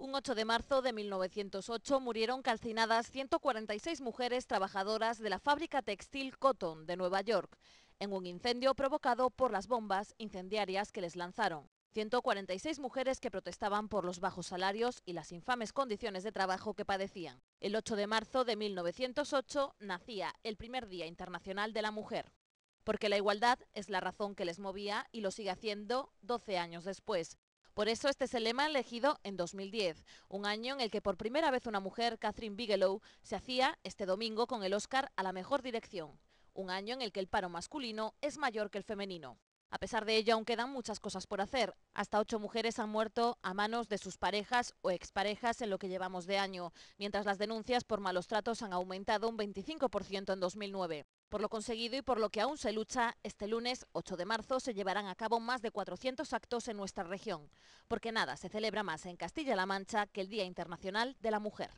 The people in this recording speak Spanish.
Un 8 de marzo de 1908 murieron calcinadas 146 mujeres trabajadoras de la fábrica textil Cotton de Nueva York, en un incendio provocado por las bombas incendiarias que les lanzaron. 146 mujeres que protestaban por los bajos salarios y las infames condiciones de trabajo que padecían. El 8 de marzo de 1908 nacía el primer Día Internacional de la Mujer, porque la igualdad es la razón que les movía y lo sigue haciendo 12 años después, por eso este es el lema elegido en 2010, un año en el que por primera vez una mujer, Catherine Bigelow, se hacía este domingo con el Oscar a la mejor dirección. Un año en el que el paro masculino es mayor que el femenino. A pesar de ello, aún quedan muchas cosas por hacer. Hasta ocho mujeres han muerto a manos de sus parejas o exparejas en lo que llevamos de año, mientras las denuncias por malos tratos han aumentado un 25% en 2009. Por lo conseguido y por lo que aún se lucha, este lunes 8 de marzo se llevarán a cabo más de 400 actos en nuestra región, porque nada se celebra más en Castilla-La Mancha que el Día Internacional de la Mujer.